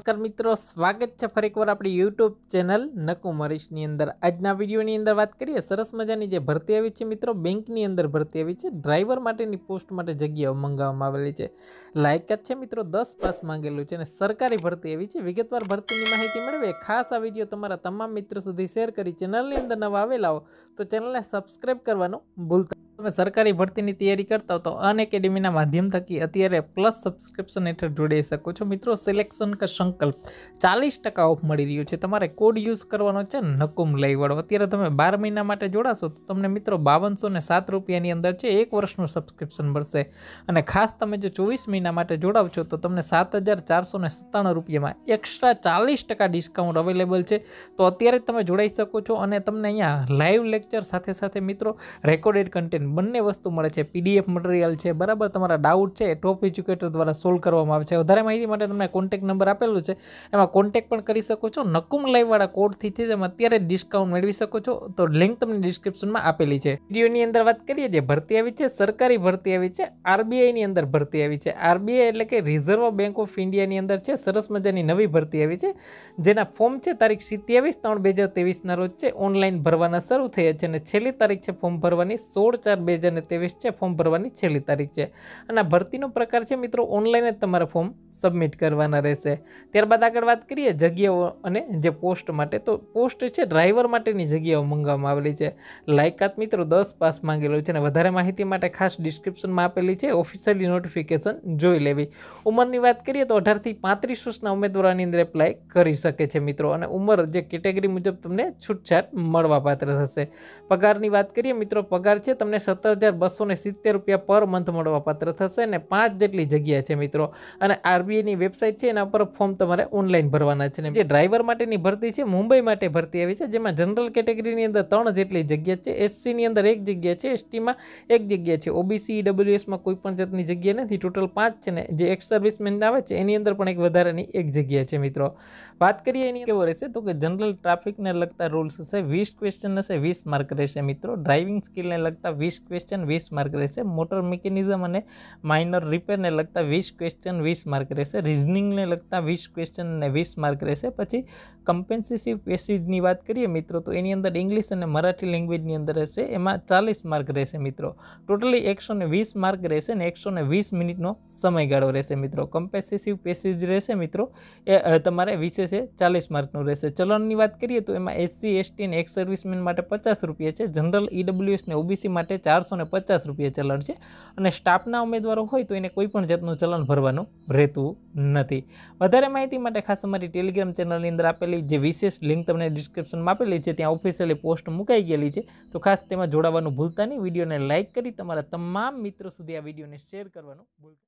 નમસ્કાર મિત્રો સ્વાગત છે ફરી એકવાર આપણી યુટ્યુબ ચેનલ નકુ મરીશની અંદર આજના વિડીયોની અંદર વાત કરીએ સરસ મજાની જે ભરતી આવી છે મિત્રો બેંકની અંદર ભરતી આવી છે ડ્રાઈવર માટેની પોસ્ટ માટે જગ્યાઓ મંગાવવામાં આવેલી છે લાયકાત છે મિત્રો દસ પાસ માંગેલું છે અને સરકારી ભરતી આવી છે વિગતવાર ભરતીની માહિતી મેળવે ખાસ આ વિડીયો તમારા તમામ મિત્રો સુધી શેર કરી ચેનલની અંદર નવા આવેલા હો તો ચેનલને સબસ્ક્રાઈબ કરવાનું ભૂલતા તમે સરકારી ભરતીની તૈયારી કરતા હો તો અનએકેડેમીના માધ્યમ થકી અત્યારે પ્લસ સબસ્ક્રિપ્શન હેઠળ જોડાઈ શકો છો મિત્રો સિલેક્શન કે સંકલ્પ ચાલીસ ટકા ઓફ મળી રહ્યું છે તમારે કોડ યુઝ કરવાનો છે નકુમ લઈવાળો અત્યારે તમે બાર મહિના માટે જોડાશો તો તમને મિત્રો બાવનસો ને સાત રૂપિયાની અંદર છે એક વર્ષનું સબસ્ક્રિપ્શન મળશે અને ખાસ તમે જો ચોવીસ મહિના માટે જોડાવ છો તો તમને સાત હજાર ચારસો ને સત્તાણું રૂપિયામાં એક્સ્ટ્રા ચાલીસ ટકા ડિસ્કાઉન્ટ અવેલેબલ છે તો અત્યારે તમે જોડાઈ શકો છો અને તમને અહીંયા લાઈવ લેક્ચર સાથે સાથે મિત્રો રેકોર્ડેડ કન્ટેન્ટ બંને વસ્તુ મળે છે પીડીએફ મટીરિયલ છે બરાબર તમારા ડાઉટ છે ટોપ એજ્યુકેટર દ્વારા સોલ્વ કરવામાં આવે છે વધારે માહિતી માટે તમને કોન્ટેક નંબર આપેલું છે એમાં કોન્ટેક પણ કરી શકો છો નકુમ લાઈવવાળા કોડથી તમે અત્યારે ડિસ્કાઉન્ટ મેળવી શકો છો તો લિંક તમને ડિસ્ક્રિપ્શનમાં આપેલી છે વિડીયોની અંદર વાત કરીએ જે ભરતી આવી છે સરકારી ભરતી આવી છે આરબીઆઈની અંદર ભરતી આવી છે આરબીઆઈ એટલે કે રિઝર્વ બેંક ઓફ ઇન્ડિયાની અંદર છે સરસ મજાની નવી ભરતી આવી છે જેના ફોર્મ છે તારીખ સિત્યાવીસ ત્રણ બે હજાર તેવીસના રોજ છે ઓનલાઈન ભરવાના શરૂ થયા છે અને છેલ્લી તારીખ છે ફોર્મ ભરવાની સોળ ચાર સાત બે હજાર ત્રેવીસ છે ફોર્મ ભરવાની છેલ્લી તારીખ છે અને આ ભરતીનો પ્રકાર છે મિત્રો ઓનલાઈન જ તમારે ફોર્મ સબમિટ કરવાના રહેશે ત્યારબાદ આગળ વાત કરીએ જગ્યાઓ અને જે પોસ્ટ માટે તો પોસ્ટ છે ડ્રાઈવર માટેની જગ્યાઓ મંગાવવામાં આવેલી છે લાયકાત મિત્રો દસ પાસ માંગેલું છે અને વધારે માહિતી માટે ખાસ ડિસ્ક્રિપ્શનમાં આપેલી છે ઓફિશિયલી નોટિફિકેશન જોઈ લેવી ઉંમરની વાત કરીએ તો અઢારથી પાંત્રીસ વર્ષના ઉમેદવારોની અંદર એપ્લાય કરી શકે છે મિત્રો અને ઉંમર જે કેટેગરી મુજબ તમને છૂટછાટ મળવાપાત્ર થશે પગારની વાત કરીએ મિત્રો પગાર છે તમને સત્તર હજાર બસો સિત્તેર રૂપિયા પર મંથ મળવાપાત્ર થશે ને પાંચ જેટલી જગ્યા છે મિત્રો અને આરબીઆઈની વેબસાઇટ છે એના પર ફોર્મ તમારે ઓનલાઈન ભરવાના છે ને જે ડ્રાઈવર માટેની ભરતી છે મુંબઈ માટે ભરતી આવી છે જેમાં જનરલ કેટેગરીની અંદર ત્રણ જેટલી જગ્યા છે એસસીની અંદર એક જગ્યા છે એસટીમાં એક જગ્યા છે ઓબીસી ડબલ્યુએસમાં e કોઈ પણ જાતની જગ્યા નથી ટોટલ પાંચ છે ને જે એક્સ સર્વિસમેન આવે છે એની અંદર પણ એક વધારાની એક જગ્યા છે મિત્રો વાત કરીએ એની કેવો રહેશે તો કે જનરલ ટ્રાફિકને લગતા રૂલ્સ હશે વીસ ક્વેશ્ચન હશે વીસ માર્ક રહેશે મિત્રો ડ્રાઇવિંગ સ્કિલને લગતા વીસ વીસ ક્વેશ્ચન વીસ માર્ક રહેશે મોટર મિકેનિઝમ અને માઇનર રિપેરને લગતા વીસ ક્વેશ્ચન વીસ માર્ક રહેશે રિઝનિંગને લગતા વીસ ક્વેશ્ચન અને વીસ માર્ક રહેશે પછી કમ્પેન્સિસિવ પેસીજની વાત કરીએ મિત્રો તો એની અંદર ઇંગ્લિશ અને મરાઠી લેંગ્વેજની અંદર રહેશે એમાં ચાલીસ માર્ક રહેશે મિત્રો ટોટલી એકસો વીસ માર્ક રહેશે ને એકસો ને વીસ મિનિટનો સમયગાળો રહેશે મિત્રો કમ્પેન્સિસિવ પેસીજ રહેશે મિત્રો એ તમારે વિશેષ ચાલીસ માર્કનું રહેશે ચલણની વાત કરીએ તો એમાં એસસી એસટી અને એક્સ સર્વિસમેન માટે પચાસ રૂપિયા છે જનરલ ઈડબ્લ્યુએસ ને ઓબીસી માટે ચારસો ને પચાસ રૂપિયા ચલણ છે અને સ્ટાફના ઉમેદવારો હોય તો એને કોઈપણ જાતનું ચલણ ભરવાનું રહેતું નથી વધારે માહિતી માટે ખાસ અમારી ટેલિગ્રામ ચેનલની અંદર આપેલી જે વિશેષ લિંક તમને ડિસ્ક્રિપ્શનમાં આપેલી છે ત્યાં ઓફિશિયલી પોસ્ટ મુકાઈ ગયેલી છે તો ખાસ તેમાં જોડાવાનું ભૂલતા નહીં વિડીયોને લાઇક કરી તમારા તમામ મિત્રો સુધી આ વિડીયોને શેર કરવાનું ભૂલતા